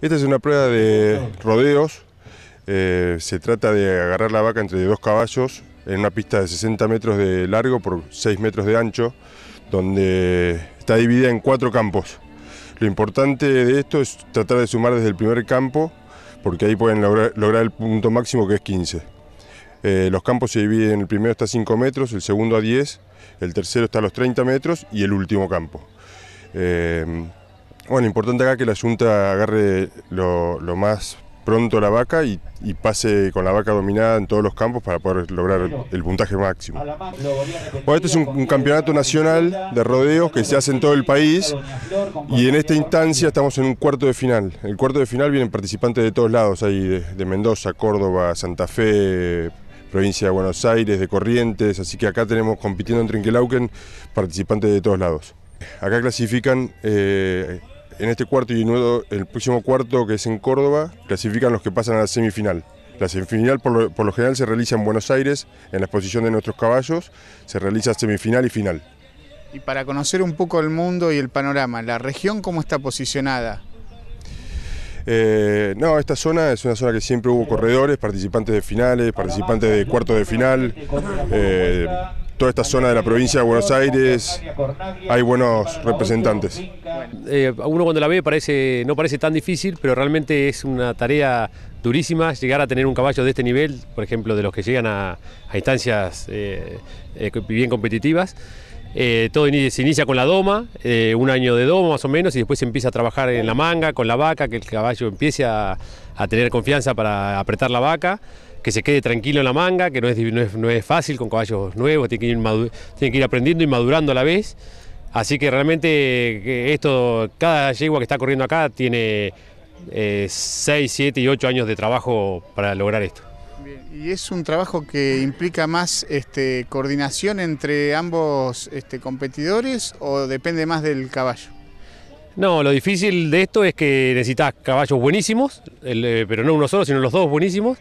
Esta es una prueba de rodeos. Eh, se trata de agarrar la vaca entre dos caballos en una pista de 60 metros de largo por 6 metros de ancho, donde está dividida en cuatro campos. Lo importante de esto es tratar de sumar desde el primer campo, porque ahí pueden lograr, el punto máximo que es 15. Eh, los campos se dividen, el primero está a 5 metros, el segundo a 10, el tercero está a los 30 metros y el último campo. Eh, bueno, importante acá que la Junta agarre lo, más pronto la vaca y, pase con la vaca dominada en todos los campos para poder lograr el puntaje máximo. Bueno, este es un, campeonato nacional de rodeos que se hace en todo el país y en esta instancia estamos en un cuarto de final. En el cuarto de final vienen participantes de todos lados, hay de, Mendoza, Córdoba, Santa Fe, provincia de Buenos Aires, de Corrientes, así que acá tenemos compitiendo en Trinquelauquen participantes de todos lados. Acá clasifican... Eh, en este cuarto y nuevo, el próximo cuarto que es en Córdoba, clasifican los que pasan a la semifinal. La semifinal por lo, general se realiza en Buenos Aires, en la exposición de nuestros caballos, se realiza semifinal y final. Y para conocer un poco el mundo y el panorama, ¿la región cómo está posicionada? Eh, no, esta zona es una zona que siempre hubo corredores, participantes de finales, participantes de cuartos de final. Eh, toda esta zona de la provincia de Buenos Aires hay buenos representantes. Eh, uno cuando la ve parece, no parece tan difícil, pero realmente es una tarea durísima llegar a tener un caballo de este nivel, por ejemplo, de los que llegan a, instancias eh, eh, bien competitivas. todo se inicia con la doma, un año de doma más o menos, y después se empieza a trabajar en la manga, con la vaca, que el caballo empiece a, a tener confianza para apretar la vaca que se quede tranquilo en la manga, que no es, no es, fácil con caballos nuevos, tiene que, ir tiene que ir aprendiendo y madurando a la vez. Así que realmente esto, cada yegua que está corriendo acá tiene 6, eh, 7 y 8 años de trabajo para lograr esto. Y es un trabajo que implica más este, coordinación entre ambos este, competidores o depende más del caballo. No, lo difícil de esto es que necesitas caballos buenísimos, eh, pero no uno solo, sino los dos buenísimos,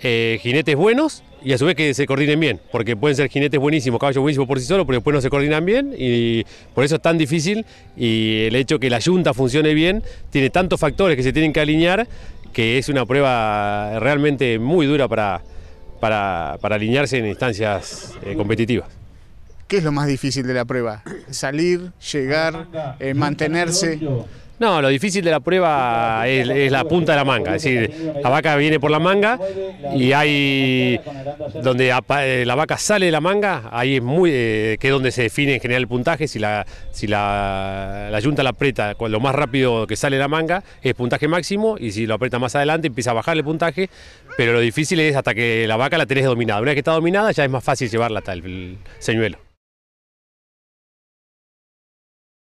eh, jinetes buenos y a su vez que se coordinen bien, porque pueden ser jinetes buenísimos, caballos buenísimos por sí solos, pero después no se coordinan bien y por eso es tan difícil y el hecho que la yunta funcione bien tiene tantos factores que se tienen que alinear que es una prueba realmente muy dura para, para, alinearse en instancias eh, competitivas. ¿Qué es lo más difícil de la prueba? Salir, llegar, eh, mantenerse. No, lo difícil de la prueba es, la punta de la manga, es decir, la vaca viene por la manga y ahí donde eh, la vaca sale de la manga, ahí es muy eh, que donde se define en general el puntaje, si la si la, yunta la aprieta lo más rápido que sale de la manga es puntaje máximo y si lo aprieta más adelante empieza a bajar el puntaje, pero lo difícil es hasta que la vaca la tenés dominada. Una vez que está dominada ya es más fácil llevarla hasta el señuelo.